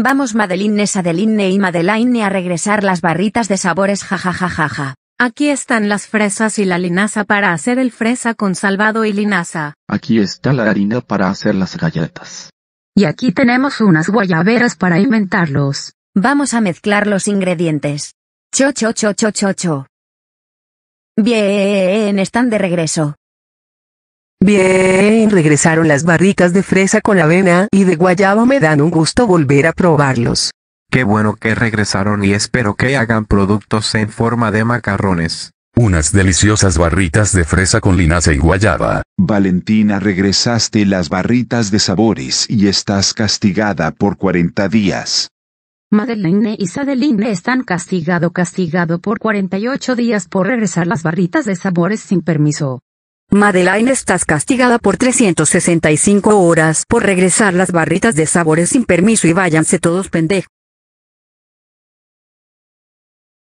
Vamos Madelines Sadeline y Madeline a regresar las barritas de sabores jajajajaja. Aquí están las fresas y la linaza para hacer el fresa con salvado y linaza. Aquí está la harina para hacer las galletas. Y aquí tenemos unas guayaberas para inventarlos. Vamos a mezclar los ingredientes. Cho cho cho cho cho cho. Bien, están de regreso. Bien, regresaron las barritas de fresa con avena y de guayaba. Me dan un gusto volver a probarlos. Qué bueno que regresaron y espero que hagan productos en forma de macarrones. Unas deliciosas barritas de fresa con linaza y guayaba. Valentina, regresaste las barritas de sabores y estás castigada por 40 días. Madeleine y Sadeline están castigado castigado por 48 días por regresar las barritas de sabores sin permiso. Madeleine estás castigada por 365 horas por regresar las barritas de sabores sin permiso y váyanse todos pendejos.